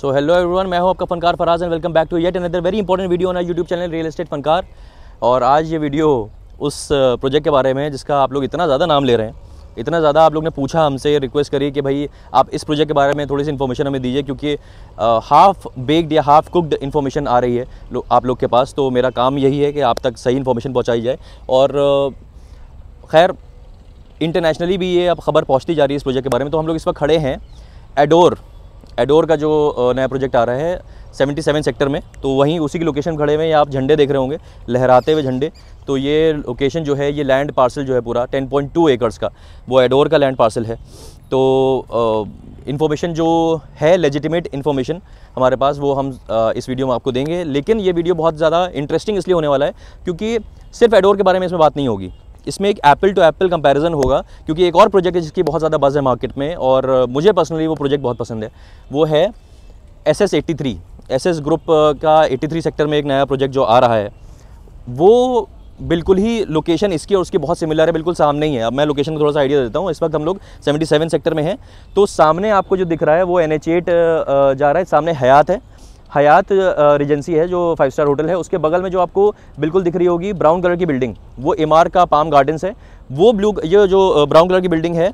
so hello everyone मैं हूं आपका Funkaar Faraz and welcome back to yet another very important video on YouTube channel real estate Funkaar और आज ये वीडियो उस प्रोजेक्ट uh, के बारे में जिसका आप लोग इतना ज़्यादा नाम ले रहे हैं इतना ज़्यादा आप लोग ने पूछा हमसे रिक्वेस्ट करी कि भाई आप इस प्रोजेक्ट के बारे में थोड़ी सी इन्फॉर्मेशन हमें दीजिए क्योंकि हाफ़ uh, बेक्ड या हाफ़ कुकड इन्फॉर्मेशन आ रही है लो, आप लोग के पास तो मेरा काम यही है कि आप तक सही इन्फॉर्मेशन पहुँचाई जाए और uh, खैर इंटरनेशनली भी ये अब खबर पहुँचती जा रही है इस प्रोजेक्ट के बारे में तो हम लोग इस वक्त खड़े हैं एडोर एडोर का जो नया प्रोजेक्ट आ रहा है 77 सेक्टर में तो वहीं उसी की लोकेशन खड़े हुए हैं आप झंडे देख रहे होंगे लहराते हुए झंडे तो ये लोकेशन जो है ये लैंड पार्सल जो है पूरा 10.2 एकर्स का वो एडोर का लैंड पार्सल है तो इन्फॉर्मेशन जो है लेजिटिमेट इन्फॉर्मेशन हमारे पास वो हम आ, इस वीडियो में आपको देंगे लेकिन ये वीडियो बहुत ज़्यादा इंटरेस्टिंग इसलिए होने वाला है क्योंकि सिर्फ एडोर के बारे में इसमें बात नहीं होगी इसमें एक एप्पल टू एप्पल कंपैरिजन होगा क्योंकि एक और प्रोजेक्ट है जिसकी बहुत ज़्यादा बज़ है मार्केट में और मुझे पर्सनली वो प्रोजेक्ट बहुत पसंद है वो है S S eighty three S S group का एट्टी थ्री सेक्टर में एक नया प्रोजेक्ट जो आ रहा है वो बिल्कुल ही लोकेशन इसकी और उसकी बहुत सिमिलर है बिल्कुल सामने ही है अब मैं लोकेशन का थोड़ा सा आइडिया देता हूँ इस वक्त हम लोग 77 सेक्टर में हैं तो सामने आपको जो दिख रहा है वो एन एच एट जा रहा है सामने हयात है हयात रिजेंसी है जो फाइव स्टार होटल है उसके बगल में जो आपको बिल्कुल दिख रही होगी ब्राउन कलर की बिल्डिंग वो एमआर का पाम गार्डन्स है वो ब्लू ये जो ब्राउन कलर की बिल्डिंग है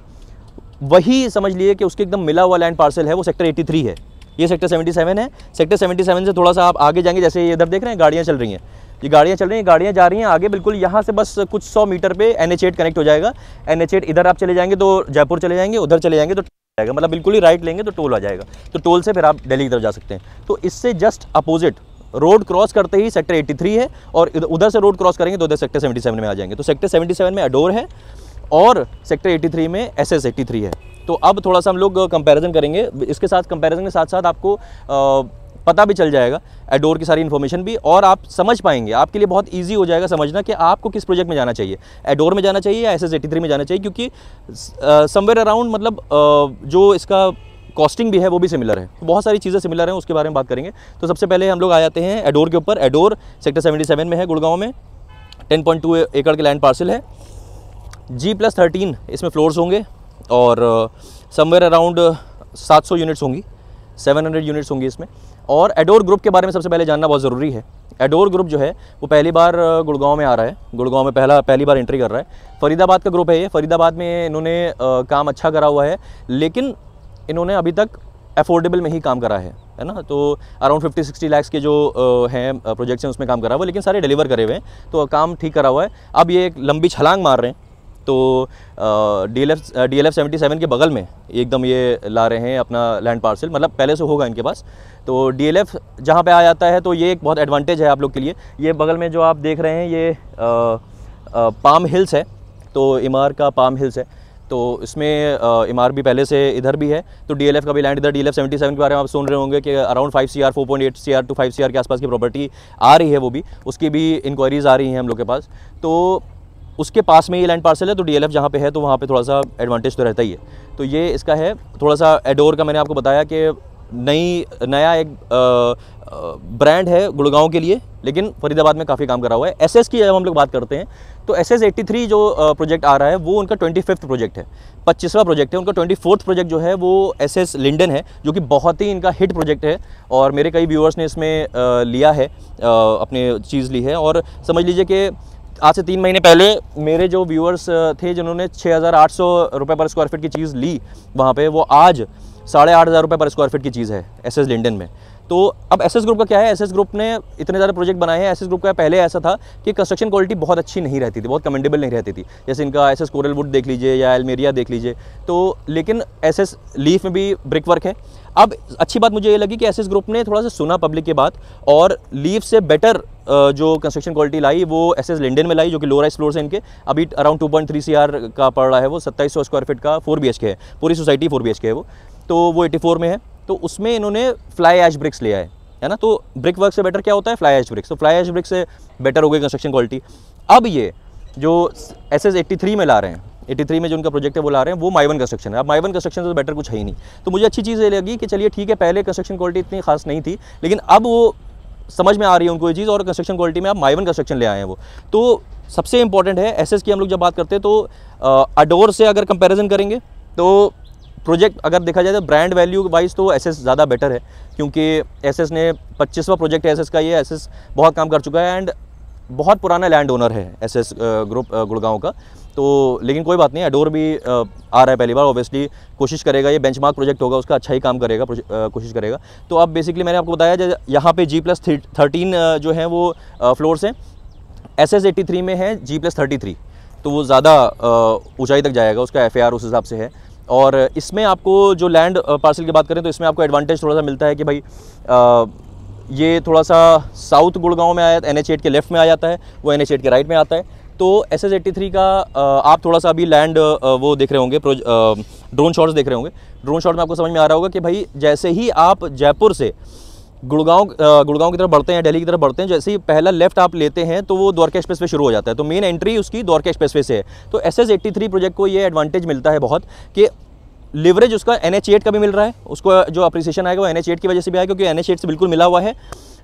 वही समझ लिए कि उसके एकदम मिला हुआ लैंड पार्सल है वो सेक्टर एट्टी है ये सेक्टर सेवेंटी है सेक्टर सेवेंटी से थोड़ा सा आप आगे जाएंगे जैसे इधर देख रहे हैं गाड़ियाँ चल रही हैं ये गाड़ियाँ चल रही हैं गाड़ियाँ जा रही हैं आगे बिल्कुल यहाँ से बस कुछ सौ मीटर पे एन कनेक्ट हो जाएगा एन इधर आप चले जाएंगे तो जयपुर चले जाएंगे उधर चले जाएंगे तो जाएगा मतलब बिल्कुल ही राइट लेंगे तो टोल आ जाएगा तो टोल से फिर आप दिल्ली की तरफ जा सकते हैं तो इससे जस्ट अपोजिट रोड क्रॉस करते ही सेक्टर 83 है और उधर से रोड क्रॉस करेंगे तो उधर सेक्टर 77 में आ जाएंगे तो सेक्टर 77 में अडोर है और सेक्टर 83 में एस एस है तो अब थोड़ा सा हम लोग कंपैरिजन करेंगे इसके साथ कंपैरिजन के साथ साथ आपको आ, पता भी चल जाएगा एडोर की सारी इन्फॉर्मेशन भी और आप समझ पाएंगे आपके लिए बहुत ईजी हो जाएगा समझना कि आपको किस प्रोजेक्ट में जाना चाहिए एडोर में जाना चाहिए या एस में जाना चाहिए क्योंकि समवेयर अराउंड मतलब जो इसका कॉस्टिंग भी है वो भी सिमिलर है तो बहुत सारी चीज़ें सिमिलर हैं उसके बारे में बात करेंगे तो सबसे पहले हम लोग आ जाते हैं एडोर के ऊपर एडोर सेक्टर 77 में है गुड़गांव में 10.2 एकड़ के लैंड पार्सल है जी प्लस थर्टीन इसमें फ्लोर्स होंगे और समवेयर अराउंड 700 यूनिट्स होंगी 700 यूनिट्स होंगी इसमें और एडोर ग्रुप के बारे में सबसे पहले जानना बहुत ज़रूरी है एडोर ग्रुप जो है वो पहली बार गुड़गांव में आ रहा है गुड़गांव में पहला पहली बार एंट्री कर रहा है फरीदाबाद का ग्रुप है ये फरीदाबाद में इन्होंने काम अच्छा करा हुआ है लेकिन इन्होंने अभी तक अफोर्डेबल में ही काम करा है है ना तो अराउंड फिफ्टी सिक्सटी लैक्स के जो हैं प्रोजेक्ट्स हैं उसमें काम करा हुआ है लेकिन सारे डिलीवर करे हुए हैं तो काम ठीक करा हुआ है अब ये एक लंबी छलांग मार रहे हैं तो D L F D L F seventy seven के बगल में एकदम ये ला रहे हैं अपना लैंड पार्सल मतलब पहले से होगा इनके पास तो डी एल एफ जहाँ पर आ जाता है तो ये एक बहुत एडवांटेज है आप लोग के लिए ये बगल में जो आप देख रहे हैं ये आ, आ, पाम हिल्स है तो इमार का पाम हिल्स है तो इसमें इमार भी पहले से इधर भी है तो डीएलएफ का भी लैंड इधर डीएलएफ 77 के बारे में आप सुन रहे होंगे कि around 5 CR 4.8 CR to 5 CR के आसपास की प्रॉपर्टी आ रही है वो भी उसकी भी इंक्वायरीज़ आ रही हैं हम लोग के पास तो उसके पास में ये लैंड पार्सल है तो डीएलएफ जहाँ पे है तो वहाँ पे थोड़ा सा एडवांटेज तो रहता ही है तो ये इसका है थोड़ा सा एडोर का मैंने आपको बताया कि नई नया एक ब्रांड है गुड़गांव के लिए लेकिन फरीदाबाद में काफ़ी काम करा हुआ है एसएस की जब हम लोग बात करते हैं तो एस एस जो प्रोजेक्ट आ रहा है वो उनका ट्वेंटी फिफ्थ प्रोजेक्ट है पच्चीसवा प्रोजेक्ट है उनका ट्वेंटी फोर्थ प्रोजेक्ट जो है वो एस एस लिंडन है जो कि बहुत ही इनका हिट प्रोजेक्ट है और मेरे कई व्यूअर्स ने इसमें लिया है अपने चीज़ ली है और समझ लीजिए कि आज से तीन महीने पहले मेरे जो व्यूअर्स थे जिन्होंने छः हज़ार आठ सौ रुपये पर स्क्वायर फीट की चीज़ ली वहाँ पे वो आज साढ़े आठ हज़ार रुपये पर स्क्वायर फीट की चीज़ है एस एस लिंडन में तो अब एस एस ग्रुप का क्या है एस एस ग्रुप ने इतने सारे प्रोजेक्ट बनाए हैं एस एस ग्रुप का पहले ऐसा था कि कंस्ट्रक्शन क्वालिटी बहुत अच्छी नहीं रहती थी बहुत कमेंडेबल नहीं रहती थी जैसे इनका एस एस कोरल वुड देख लीजिए या एलमेरिया देख लीजिए तो लेकिन एस एस लीफ में भी ब्रिक वर्क है अब अच्छी बात मुझे ये लगी कि एस ग्रुप ने थोड़ा सा सुना पब्लिक की बात और लीव से बेटर जो कंस्ट्रक्शन क्वालिटी लाई वो एस एस लिंडन में लाई जो कि लोअर फ्लोर से इनके अभी अराउंड सी आर का पड़ रहा है वो सौ स्क्वायर फीट का एच के है पूरी सोसाइटी एच के है वो तो वो फोर में है तो उसमें इन्होंने फ्लाई एश ब्रिक्स लिया है है ना तो ब्रिक वर्क से बेटर क्या होता है फ्लाई एश ब्रिक्स तो फ्लाई एश ब्रिक्स से बेटर हो गई कंस्ट्रक्शन क्वालिटी अब ये जो एस एस में ला रहे हैं 83 में जो उनका प्रोजेक्ट है वो ला रहे हैं वो माइवन कंस्ट्रक्शन है अब माइवन कंस्ट्रक्शन से तो बेटर कुछ है ही नहीं तो मुझे अच्छी चीज़ ये लगी कि चलिए ठीक है पहले कंस्ट्रक्शन क्वालिटी इतनी खास नहीं थी लेकिन अब वो समझ में आ रही है उनको ये चीज़ और कंस्ट्रक्शन क्वालिटी में आप माइवन कंस्ट्रक्शन ले आए हैं वो तो सबसे इंपॉर्टेंट है एस की हम लोग जब बात करते हैं तो अडोर से अगर कंपेरिजन करेंगे तो प्रोजेक्ट अगर देखा जाए तो ब्रांड वैल्यू वाइज तो एस ज़्यादा बेटर है क्योंकि एस ने पच्चीसवा प्रोजेक्ट है एस का ये एस बहुत काम कर चुका है एंड बहुत पुराना लैंड ओनर है एस एस ग्रुप गुड़गांव का तो लेकिन कोई बात नहीं एडोर भी आ रहा है पहली बार ऑब्वियसली कोशिश करेगा ये बेंचमार्क प्रोजेक्ट होगा उसका अच्छा ही काम करेगा कोशिश करेगा तो अब बेसिकली मैंने आपको बताया यहाँ पे जी प्लस थर्टीन जो है वो फ्लोर्स हैं एस एस एट्टी थ्री में है जी प्लस थर्टी थ्री तो वो ज़्यादा ऊंचाई तक जाएगा उसका एफ उस हिसाब से है और इसमें आपको जो लैंड पार्सल की बात करें तो इसमें आपको एडवांटेज थोड़ा सा मिलता है कि भाई आ, ये थोड़ा सा साउथ गुड़गांव में आया एन एच के लेफ्ट में आ जाता है वो एन एच के राइट में आता है तो एस एस एट्टी थ्री का आप थोड़ा सा अभी लैंड वो देख रहे होंगे ड्रोन शॉट्स देख रहे होंगे ड्रोन शॉट में आपको समझ में आ रहा होगा कि भाई जैसे ही आप जयपुर से गुड़गांव गुड़गांव की तरफ बढ़ते हैं दिल्ली की तरफ बढ़ते हैं जैसे ही पहला लेफ्ट आप लेते हैं तो वो द्वारका एक्सप्रेस पे शुरू हो जाता है तो मेन एंट्री उसकी द्वारका एक्सप्रेस पे से है तो S S eighty three project को ये एडवांटेज मिलता है बहुत कि लिवरेज उसका एन एच एट का भी मिल रहा है उसको जो अप्रिसिएशन आएगा वो एन एच एट की वजह से भी आएगा क्योंकि एन एच एट से बिल्कुल मिला हुआ है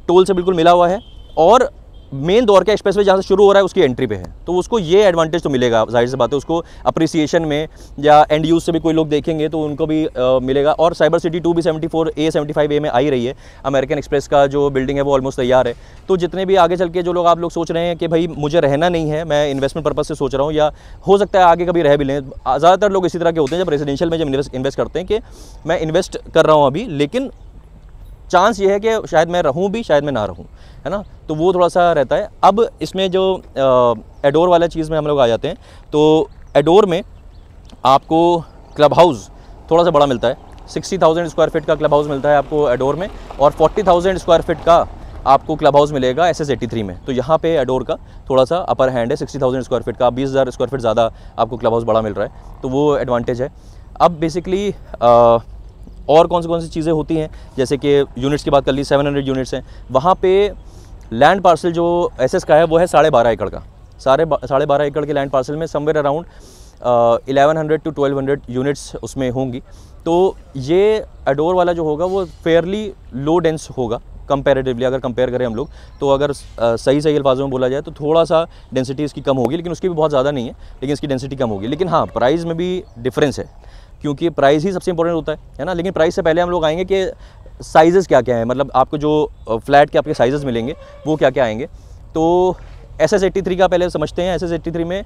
टोल से बिल्कुल मिला हुआ है और मेन दौर का एक्सप्रेस वे जहाँ से शुरू हो रहा है उसकी एंट्री पे है तो उसको ये एडवांटेज तो मिलेगा जाहिर सी बात है उसको अप्रिसिएशन में या एंड यूज़ से भी कोई लोग देखेंगे तो उनको भी आ, मिलेगा और साइबर सिटी टू भी seventy four A seventy five A में आई रही है अमेरिकन एक्सप्रेस का जो बिल्डिंग है वो ऑलमोस्ट तैयार है तो जितने भी आगे चल के जो लोग आप लोग सोच रहे हैं कि भाई मुझे रहना नहीं है मैं इन्वेस्टमेंट पर्पज़ से सोच रहा हूँ या हो सकता है आगे कभी रह भी लें ज़्यादातर लोग इसी तरह के होते हैं जब रेजिडेंशियल में जब इन्वेस्ट करते हैं कि मैं इन्वेस्ट कर रहा हूँ अभी लेकिन चांस ये है कि शायद मैं रहूँ भी शायद मैं ना रहूँ है ना तो वो थोड़ा सा रहता है अब इसमें जो एडोर वाला चीज़ में हम लोग आ जाते हैं तो एडोर में आपको क्लब हाउस थोड़ा सा बड़ा मिलता है सिक्सटी थाउजेंड स्क्वायर फीट का क्लब हाउस मिलता है आपको एडोर में और फोर्टी थाउजेंड स्क्वायर फीट का आपको क्लब हाउस मिलेगा एस एस एटी थ्री में तो यहाँ पे एडोर का थोड़ा सा अपर हैंड है सिक्सटी थाउजेंड स्क्वायर फीट का बीस हज़ार स्क्वायर फीट ज़्यादा आपको क्लब हाउस बड़ा मिल रहा है तो वो एडवांटेज है अब बेसिकली और कौन सी कौन सी चीज़ें होती हैं जैसे कि यूनिट्स की बात कर ली 700 यूनिट्स हैं वहाँ पे लैंड पार्सल जो एस का है वो है साढ़े बारह एकड़ का साढ़े साढ़े बारह एकड़ के लैंड पार्सल में somewhere around eleven hundred to twelve hundred units उसमें होंगी तो ये एडोर वाला जो होगा वो फेयरली लो डेंस होगा कंपेरेटिवली अगर कंपेयर करें हम लोग तो अगर आ, सही सही अल्फाजों में बोला जाए तो थोड़ा सा डेंसिटी इसकी कम होगी लेकिन उसकी भी बहुत ज़्यादा नहीं है लेकिन इसकी डेंसिटी कम होगी लेकिन हाँ प्राइस में भी डिफरेंस है क्योंकि प्राइस ही सबसे इंपॉर्टेंट होता है है ना लेकिन प्राइस से पहले हम लोग आएंगे कि साइज़ेस क्या क्या हैं मतलब आपको जो फ्लैट के आपके साइज़ मिलेंगे वो क्या क्या आएंगे तो एस एस एट्टी थ्री का पहले समझते हैं एस एस एट्टी थ्री में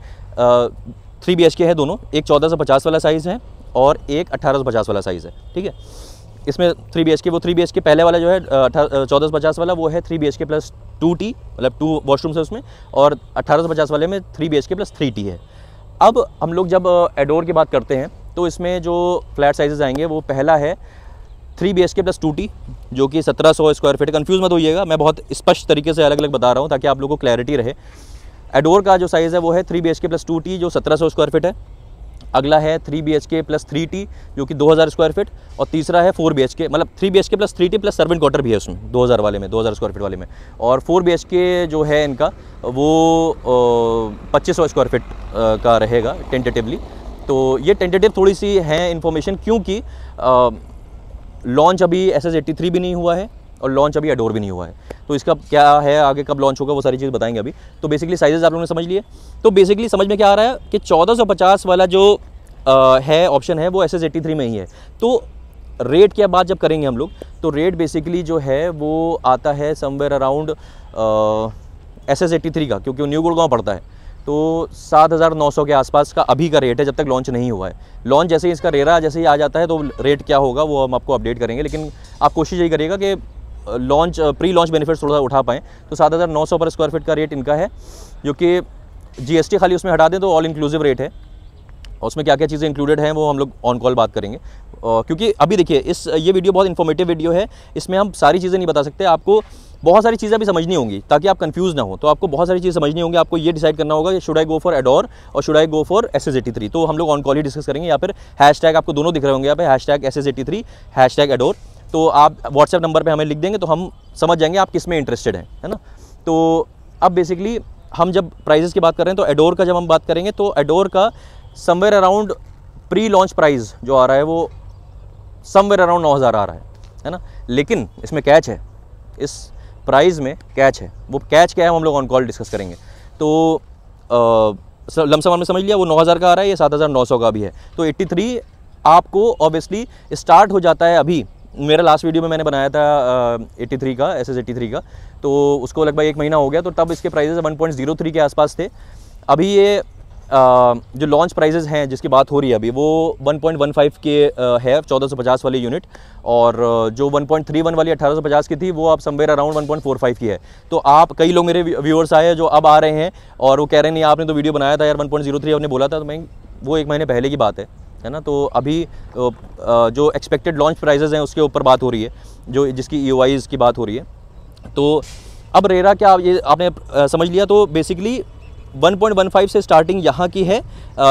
थ्री बी एच के है दोनों एक चौदह सौ पचास वाला साइज़ है और एक अट्ठारह सौ पचास वाला साइज़ है ठीक है इसमें थ्री बी एच के वो थ्री बी एच के पहले वाला जो है चौदह सौ पचास वाला वो है three B H K plus two T मतलब टू वॉशरूम्स है उसमें और अट्ठारह सौ पचास वाले में three B H K plus three T है अब हम लोग जब एडोर की बात करते हैं तो इसमें जो फ्लैट साइजेज़ आएंगे वो पहला है three B H K plus two T जो कि सत्रह सौ स्क्वायर फीट कन्फ्यूज़ मत होइएगा मैं बहुत स्पष्ट तरीके से अलग अलग बता रहा हूँ ताकि आप लोगों को क्लैरिटी रहे एडोर का जो साइज़ है वो है three B H K plus two T जो सत्रह सौ स्क्वायर फीट है अगला है three B H K plus three T जो कि दो हज़ार स्क्वायर फीट और तीसरा है फोर बी एच के मतलब three B H K plus three T plus servant quarter भी है उसमें दो हज़ार वाले में दो हज़ार स्क्वायर फीट वाले में और फोर बी एच के जो है इनका वो पच्चीस सौ स्क्वायर फीट का रहेगा टेंटेटिवली तो ये टेंटेटिव थोड़ी सी है इन्फॉर्मेशन क्योंकि लॉन्च अभी एस भी नहीं हुआ है और लॉन्च अभी एडोर भी नहीं हुआ है तो इसका क्या है आगे कब लॉन्च होगा वो सारी चीज़ बताएंगे अभी तो बेसिकली साइजेस आप लोगों ने समझ लिए तो बेसिकली समझ में क्या आ रहा है कि 1450 वाला जो आ, है ऑप्शन है वो एस एस में ही है तो रेट क्या बात जब करेंगे हम लोग तो रेट बेसिकली जो है वो आता है समवेयर अराउंड एस एस का क्योंकि वो न्यू गुड़गांव पड़ता है तो 7,900 के आसपास का अभी का रेट है जब तक लॉन्च नहीं हुआ है लॉन्च जैसे ही इसका रेरा जैसे ही आ जाता है तो रेट क्या होगा वो हम आपको अपडेट करेंगे लेकिन आप कोशिश यही करिएगा कि लॉन्च प्री लॉन्च बेनिफिट्स थोड़ा सा उठा पाएँ तो 7,900 पर स्क्वायर फीट का रेट इनका है जो कि जी खाली उसमें हटा दें तो ऑल इंक्लूसिव रेट है और उसमें क्या क्या चीज़ें इंक्लूडेड हैं वो हम लोग ऑन कॉल बात करेंगे क्योंकि अभी देखिए इस ये वीडियो बहुत इन्फॉर्मेटिव वीडियो है इसमें हम सारी चीज़ें नहीं बता सकते आपको बहुत सारी चीज़ें भी समझनी होंगी ताकि आप कंफ्यूज ना हो तो आपको बहुत सारी चीज़ें समझनी होंगी आपको ये डिसाइड करना होगा कि should I go for Adore और should I go for S S eighty three तो हम लोग ऑन कॉल ही डिस्कस करेंगे या फिर हैश टैग आपको दोनों दिख रहे होंगे यहाँ पे hash tag S S eighty three hash tag Adore तो आप व्हाट्सएप नंबर पर हमें लिख देंगे तो हम समझ जाएंगे आप किस में इंटरेस्टेड हैं है ना तो अब बेसिकली हम जब प्राइजेस की बात कर रहे हैं तो एडोर का जब हम बात करेंगे तो एडोर का somewhere around pre launch price जो आ रहा है वो समवेयर अराउंड नौ हज़ार आ रहा है है ना लेकिन इसमें कैच है इस प्राइस में कैच है वो कैच क्या है हम लोग ऑन कॉल डिस्कस करेंगे तो लमसम हमने समझ लिया वो 9000 का आ रहा है ये 7900 का भी है तो 83 आपको ऑब्वियसली स्टार्ट हो जाता है अभी मेरा लास्ट वीडियो में मैंने बनाया था एट्टी थ्री का एस एस एट्टी थ्री का तो उसको लगभग एक महीना हो गया तो तब इसके प्राइजेस थ्री के आसपास थे अभी ये जो लॉन्च प्राइजेज़ हैं जिसकी बात हो रही है अभी वो 1.15 के है 1450 वाली यूनिट और जो 1.31 वाली 1850 की थी वो आप समवेयर अराउंड 1.45 की है तो आप कई लोग मेरे व्यूअर्स आए जो अब आ रहे हैं और वो कह रहे हैं नहीं आपने तो वीडियो बनाया था यार 1.03 आपने बोला था तो मैं वो एक महीने पहले की बात है है ना तो अभी जो एक्सपेक्टेड लॉन्च प्राइजेज़ हैं उसके ऊपर बात हो रही है जो जिसकी ई e की बात हो रही है तो अब रेरा क्या ये आपने समझ लिया तो बेसिकली 1.15 से स्टार्टिंग यहाँ की है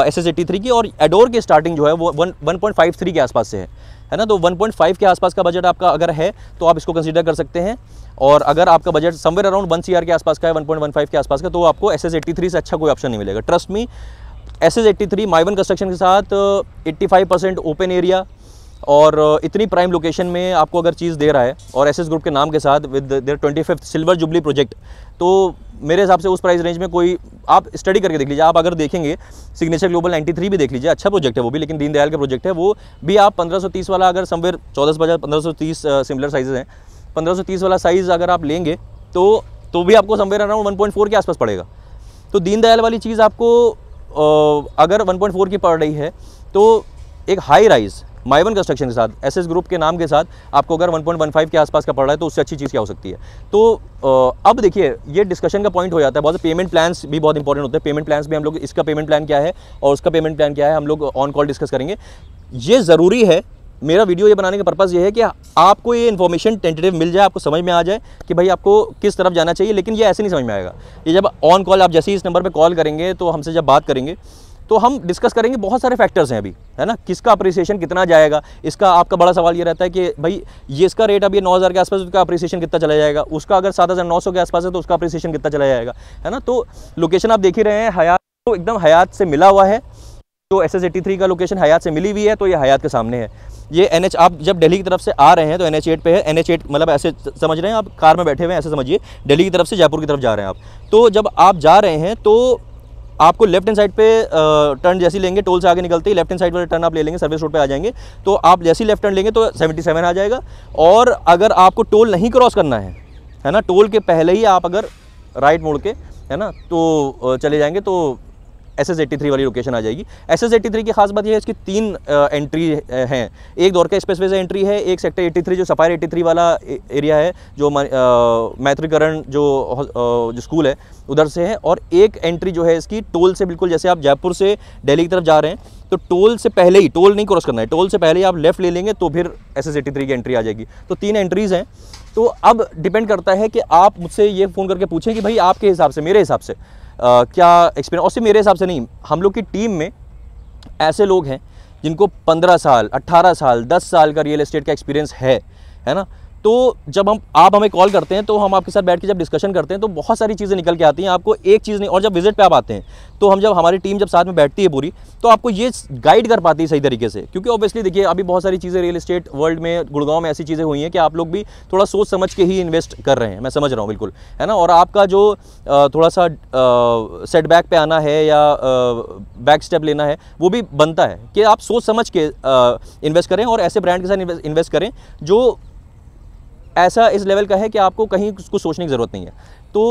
एस एस थ्री की और एडोर की स्टार्टिंग जो है वो one one point five three के आसपास से है है ना तो 1.5 के आसपास का बजट आपका अगर है तो आप इसको कंसीडर कर सकते हैं और अगर आपका budget somewhere around one C के आसपास का है 1.15 के आसपास का तो आपको एस एस से अच्छा कोई ऑप्शन नहीं मिलेगा trust me S S eighty three Mivan construction के साथ eighty five percent open area और इतनी प्राइम लोकेशन में आपको अगर चीज़ दे रहा है और एस ग्रुप के नाम के साथ with their twenty fifth silver jubilee project तो मेरे हिसाब से उस प्राइस रेंज में कोई आप स्टडी करके देख लीजिए आप अगर देखेंगे सिग्नेचर ग्लोबल 93 भी देख लीजिए अच्छा प्रोजेक्ट है वो भी लेकिन दीनदयाल का प्रोजेक्ट है वो भी आप 1530 वाला अगर समवेयर चौदह बजा पंद्रह सिमिलर साइज़ हैं पंद्रह वाला साइज़ अगर आप लेंगे तो तो भी आपको समवेयर अराउंड वन के आसपास पड़ेगा तो दीनदयाल वाली चीज़ आपको अगर वन की पड़ रही है तो एक हाई राइज़ माइवन कंस्ट्रक्शन के साथ एसएस ग्रुप के नाम के साथ आपको अगर 1.15 के आसपास का पड़ रहा है तो उससे अच्छी चीज़ क्या हो सकती है तो अब देखिए ये डिस्कशन का पॉइंट हो जाता है बहुत पेमेंट प्लान्स भी बहुत इंपॉर्टेंट होते हैं पेमेंट प्लान्स भी हम लोग इसका पेमेंट प्लान क्या है और उसका पेमेंट प्लान क्या है हम लोग ऑन कॉल डिस्कस करेंगे ये ज़रूरी है मेरा वीडियो ये बनाने का पर्पज़ ये है कि आपको ये इन्फॉर्मेशन टेंटेटिव मिल जाए आपको समझ में आ जाए कि भाई आपको किस तरफ जाना चाहिए लेकिन ये ऐसे नहीं समझ में आएगा ये जब ऑन कॉल आप जैसे ही इस नंबर पर कॉल करेंगे तो हमसे जब बात करेंगे तो हम डिस्कस करेंगे बहुत सारे फैक्टर्स हैं अभी है ना किसका अप्रिसिएशन कितना जाएगा इसका आपका बड़ा सवाल ये रहता है कि भाई ये इसका रेट अभी नौ हज़ार के आसपास उसका अप्रिसिएशन कितना चला जाएगा उसका अगर सात हज़ार नौ सौ के आसपास है तो उसका अप्रिसिएशन कितना चला जाएगा है ना तो लोकेशन आप देख ही रहे हैं हयात तो एकदम हयात से मिला हुआ है तो एस एस एटी थ्री का लोकेशन हयात से मिली हुई है तो ये हयात के सामने है ये एन एच आप जब दिल्ली की तरफ से आ रहे हैं तो एन एच एट पर है एन एच एट मतलब ऐसे समझ रहे हैं आप कार में बैठे हुए हैं ऐसे समझिए दिल्ली की तरफ से जयपुर की तरफ जा रहे हैं आप तो जब आप जा रहे हैं तो आपको लेफ्ट हैंड साइड पे टर्न जैसी लेंगे टोल से आगे निकलते ही लेफ्ट हैंड साइड पर टर्न आप ले लेंगे सर्विस रोड पे आ जाएंगे तो आप जैसी लेफ्ट टर्न लेंगे तो 77 आ जाएगा और अगर आपको टोल नहीं क्रॉस करना है है ना टोल के पहले ही आप अगर राइट मोड़ के है ना तो चले जाएंगे तो एस एस वाली लोकेशन आ जाएगी एस एस की खास बात यह है इसकी तीन एंट्री हैं एक दौर का स्पेसवे से एंट्री है एक सेक्टर थ्री जो सफायर थ्री वाला एरिया है जो मैत्रीकरण जो जो स्कूल है उधर से है और एक एंट्री जो है इसकी टोल से बिल्कुल जैसे आप जयपुर से दिल्ली की तरफ जा रहे हैं तो टोल से पहले ही टोल नहीं क्रॉस करना है टोल से पहले ही आप लेफ्ट ले लेंगे तो फिर एस एस की एंट्री आ जाएगी तो तीन एंट्रीज़ हैं तो अब डिपेंड करता है कि आप मुझसे ये फ़ोन करके पूछें कि भाई आपके हिसाब से मेरे हिसाब से क्या एक्सपीरियंस और सिर्फ मेरे हिसाब से नहीं हम लोग की टीम में ऐसे लोग हैं जिनको 15 साल 18 साल 10 साल का रियल एस्टेट का एक्सपीरियंस है है ना तो जब हम आप हमें कॉल करते हैं तो हम आपके साथ बैठ के जब डिस्कशन करते हैं तो बहुत सारी चीज़ें निकल के आती हैं आपको एक चीज़ नहीं और जब विजिट पे आप आते हैं तो हम जब हमारी टीम जब साथ में बैठती है पूरी तो आपको ये गाइड कर पाती है सही तरीके से क्योंकि ऑब्वियसली देखिए अभी बहुत सारी चीज़ें रियल इस्टेट वर्ल्ड में गुड़गांव में ऐसी चीज़ें हुई हैं कि आप लोग भी थोड़ा सोच समझ के ही इन्वेस्ट कर रहे हैं मैं समझ रहा हूँ बिल्कुल है ना और आपका जो थोड़ा सा सेटबैक पर आना है या बैक स्टेप लेना है वो भी बनता है कि आप सोच समझ के इन्वेस्ट करें और ऐसे ब्रांड के साथ इन्वेस्ट करें जो ऐसा इस लेवल का है कि आपको कहीं उसको सोचने की ज़रूरत नहीं है तो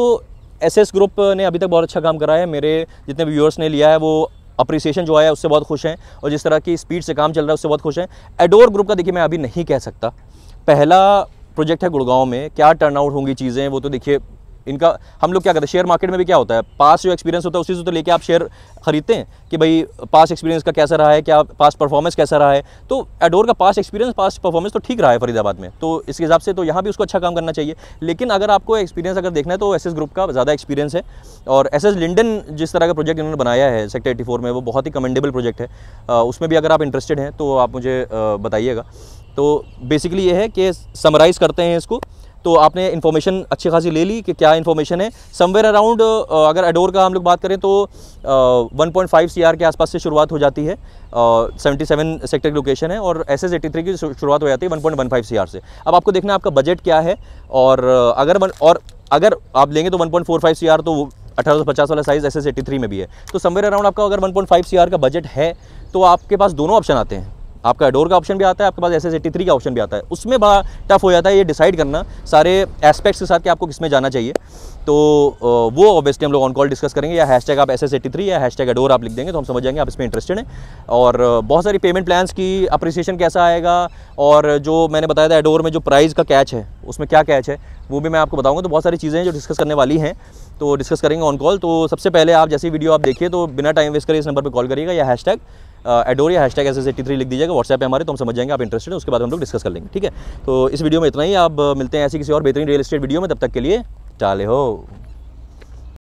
एस एस ग्रुप ने अभी तक बहुत अच्छा काम करा है मेरे जितने व्यूअर्स ने लिया है वो अप्रिसिएशन जो आया उससे बहुत खुश हैं और जिस तरह की स्पीड से काम चल रहा है उससे बहुत खुश हैं एडोर ग्रुप का देखिए मैं अभी नहीं कह सकता पहला प्रोजेक्ट है गुड़गांव में क्या टर्नआउट होंगी चीज़ें वो तो देखिए इनका हम लोग क्या करते हैं शेयर मार्केट में भी क्या होता है पास जो एक्सपीरियंस होता है उसी से तो लेके आप शेयर खरीदते हैं कि भाई पास एक्सपीरियंस का कैसा रहा है क्या पास परफॉर्मेंस कैसा रहा है तो एडोर का पास एक्सपीरियंस पास परफॉर्मेंस तो ठीक रहा है फरीदाबाद में तो इसके हिसाब से तो यहाँ भी उसको अच्छा काम करना चाहिए लेकिन अगर आपको एक्सपीरियंस अगर देखना है तो एस ग्रुप का ज़्यादा एक्सपीरियंस है और एस एस जिस तरह का प्रोजेक्ट इन्होंने बनाया है सेक्टर एटी में वो बहुत ही कमेंडेबल प्रोजेक्ट है उसमें भी अगर आप इंटरेस्टेड हैं तो आप मुझे बताइएगा तो बेसिकली ये है कि समराइज़ करते हैं इसको तो आपने इन्फॉर्मेशन अच्छी खासी ले ली कि क्या इन्फॉर्मेशन है समवेयर अराउंड अगर एडोर का हम लोग बात करें तो one point five C R के आसपास से शुरुआत हो जाती है सेवेंटी सेवन सेक्टर की लोकेशन है और एस एस थ्री की शुरुआत हो जाती है one point one five C R से अब आपको देखना आपका बजट क्या है और अगर वन और अगर आप लेंगे तो one point four five C R तो अठारह सौ पचास वाला साइज़ एस एस थ्री में भी है तो समवेयर अराउंड आपका अगर one point five C R का बजट है तो आपके पास दोनों ऑप्शन आते हैं आपका एडोर का ऑप्शन भी आता है आपके पास एस एस का ऑप्शन भी आता है उसमें बड़ा टफ हो जाता है ये डिसाइड करना सारे एस्पेक्ट्स के साथ कि आपको किस में जाना चाहिए तो वो ऑब्वियसली हम लोग ऑन कॉल डिस्कस करेंगे या हैश आप एस एस या हैश टैग आप लिख देंगे तो हम समझ जाएंगे आप इसमें इंटरेस्टेड हैं और बहुत सारी पेमेंट प्लान्स की अप्रिसिएशन कैसा आएगा और जो मैंने बताया था एडोर में जो प्राइस का कैच है उसमें क्या कैच है वो भी मैं आपको बताऊंगा तो बहुत सारी चीज़ें हैं जो डिस्कस करने वाली हैं तो डिस्कस करेंगे ऑन कॉल तो सबसे पहले आप जैसी वीडियो आप देखिए तो बिना टाइम वेस्ट करिए इस नंबर पर कॉल करिएगा या हैश एडोरिया हैश टैग एस थ्री लिख दीजिएगा व्हाट्सएप पे हमारे तो हम समझ जाएंगे आप इंटरेस्टेड हैं उसके बाद हम लोग डिस्कस कर लेंगे ठीक है तो इस वीडियो में इतना ही आप मिलते हैं ऐसी किसी और बेहतरीन रियल स्टेट वीडियो में तब तक के लिए चाले हो